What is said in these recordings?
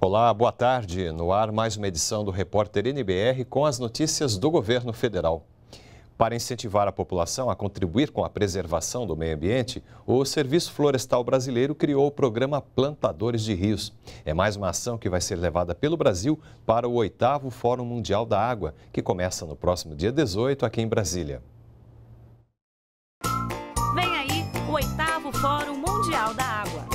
Olá, boa tarde. No ar, mais uma edição do Repórter NBR com as notícias do governo federal. Para incentivar a população a contribuir com a preservação do meio ambiente, o Serviço Florestal Brasileiro criou o programa Plantadores de Rios. É mais uma ação que vai ser levada pelo Brasil para o oitavo Fórum Mundial da Água, que começa no próximo dia 18 aqui em Brasília. Vem aí o oitavo Fórum Mundial da Água.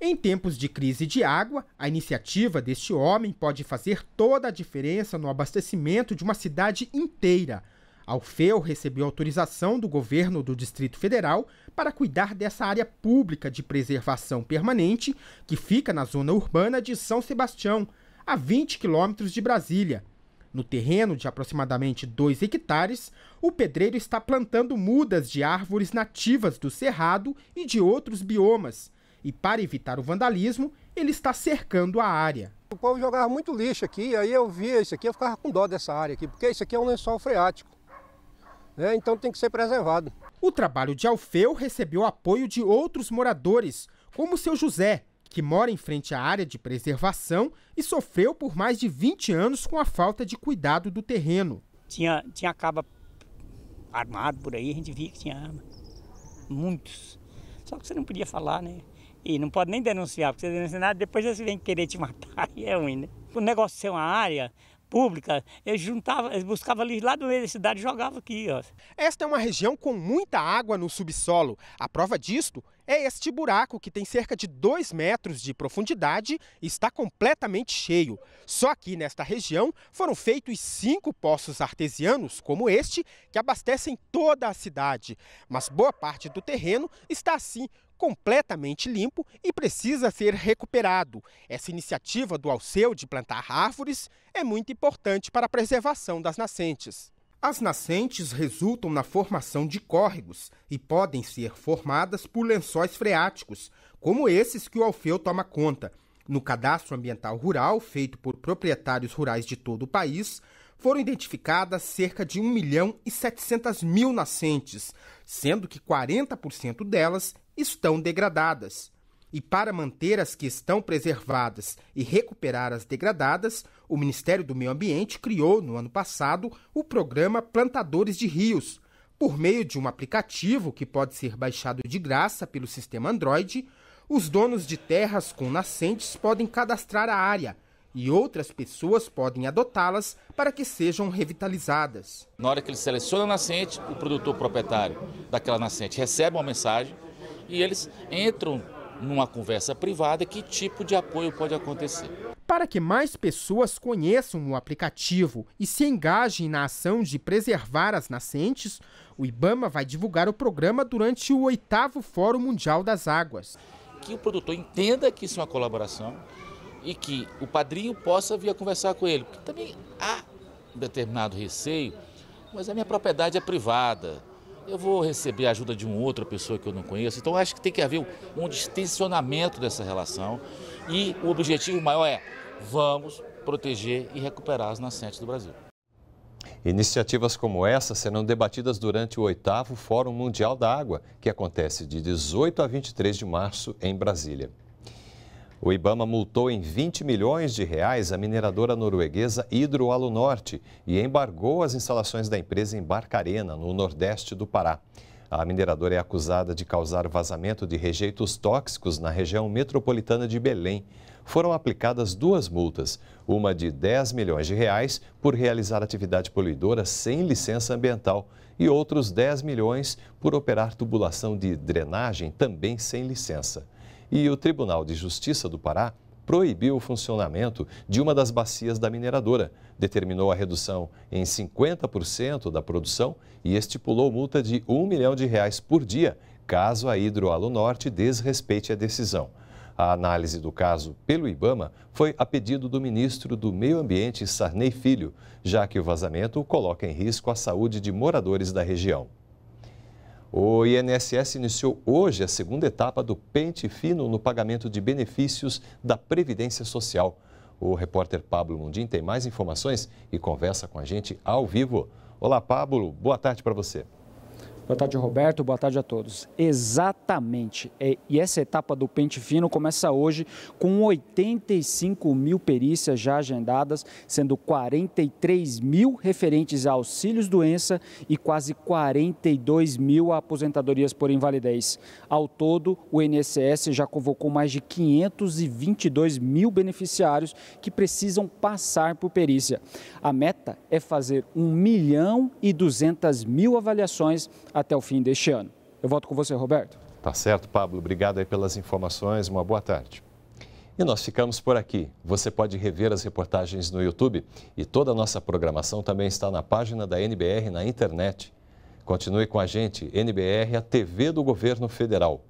Em tempos de crise de água, a iniciativa deste homem pode fazer toda a diferença no abastecimento de uma cidade inteira. Alfeu recebeu autorização do governo do Distrito Federal para cuidar dessa área pública de preservação permanente que fica na zona urbana de São Sebastião, a 20 quilômetros de Brasília. No terreno de aproximadamente 2 hectares, o pedreiro está plantando mudas de árvores nativas do cerrado e de outros biomas. E para evitar o vandalismo, ele está cercando a área. O povo jogava muito lixo aqui, aí eu via isso aqui, eu ficava com dó dessa área aqui, porque isso aqui é um lençol freático né? então tem que ser preservado. O trabalho de Alfeu recebeu apoio de outros moradores, como o seu José, que mora em frente à área de preservação e sofreu por mais de 20 anos com a falta de cuidado do terreno. Tinha, tinha caba armado por aí, a gente via que tinha arma. Muitos. Só que você não podia falar, né? E não pode nem denunciar, porque você denuncia nada, depois eles vêm querer te matar e é ruim, né? O negócio de ser uma área pública. Eles juntavam, eles buscavam lixo lá do meio da cidade e jogavam aqui. Ó. Esta é uma região com muita água no subsolo. A prova disto é este buraco que tem cerca de 2 metros de profundidade e está completamente cheio. Só aqui nesta região foram feitos cinco poços artesianos, como este, que abastecem toda a cidade. Mas boa parte do terreno está assim, completamente limpo e precisa ser recuperado. Essa iniciativa do Alceu de plantar árvores é muito importante para a preservação das nascentes. As nascentes resultam na formação de córregos e podem ser formadas por lençóis freáticos, como esses que o Alfeu toma conta. No cadastro ambiental rural, feito por proprietários rurais de todo o país, foram identificadas cerca de 1 milhão e 700 mil nascentes, sendo que 40% delas estão degradadas. E para manter as que estão preservadas e recuperar as degradadas, o Ministério do Meio Ambiente criou, no ano passado, o programa Plantadores de Rios. Por meio de um aplicativo que pode ser baixado de graça pelo sistema Android, os donos de terras com nascentes podem cadastrar a área e outras pessoas podem adotá-las para que sejam revitalizadas. Na hora que ele seleciona a nascente, o produtor proprietário daquela nascente recebe uma mensagem e eles entram numa conversa privada, que tipo de apoio pode acontecer. Para que mais pessoas conheçam o aplicativo e se engajem na ação de preservar as nascentes, o IBAMA vai divulgar o programa durante o oitavo Fórum Mundial das Águas. Que o produtor entenda que isso é uma colaboração e que o padrinho possa vir a conversar com ele, porque também há determinado receio, mas a minha propriedade é privada, eu vou receber a ajuda de uma outra pessoa que eu não conheço. Então, acho que tem que haver um, um distensionamento dessa relação. E o objetivo maior é vamos proteger e recuperar as nascentes do Brasil. Iniciativas como essa serão debatidas durante o oitavo Fórum Mundial da Água, que acontece de 18 a 23 de março em Brasília. O Ibama multou em 20 milhões de reais a mineradora norueguesa Hidroalo Norte e embargou as instalações da empresa em Barcarena, no nordeste do Pará. A mineradora é acusada de causar vazamento de rejeitos tóxicos na região metropolitana de Belém. Foram aplicadas duas multas, uma de 10 milhões de reais por realizar atividade poluidora sem licença ambiental e outros 10 milhões por operar tubulação de drenagem também sem licença e o Tribunal de Justiça do Pará proibiu o funcionamento de uma das bacias da mineradora, determinou a redução em 50% da produção e estipulou multa de um milhão de reais por dia, caso a Hidroalo Norte desrespeite a decisão. A análise do caso pelo IBAMA foi a pedido do ministro do Meio Ambiente, Sarney Filho, já que o vazamento coloca em risco a saúde de moradores da região. O INSS iniciou hoje a segunda etapa do pente fino no pagamento de benefícios da Previdência Social. O repórter Pablo Mundim tem mais informações e conversa com a gente ao vivo. Olá, Pablo, boa tarde para você. Boa tarde, Roberto. Boa tarde a todos. Exatamente. É, e essa etapa do pente fino começa hoje com 85 mil perícias já agendadas, sendo 43 mil referentes a auxílios doença e quase 42 mil a aposentadorias por invalidez. Ao todo, o INSS já convocou mais de 522 mil beneficiários que precisam passar por perícia. A meta é fazer 1 milhão e 200 mil avaliações até o fim deste ano. Eu volto com você, Roberto. Tá certo, Pablo. Obrigado aí pelas informações. Uma boa tarde. E nós ficamos por aqui. Você pode rever as reportagens no YouTube e toda a nossa programação também está na página da NBR na internet. Continue com a gente, NBR, a TV do Governo Federal.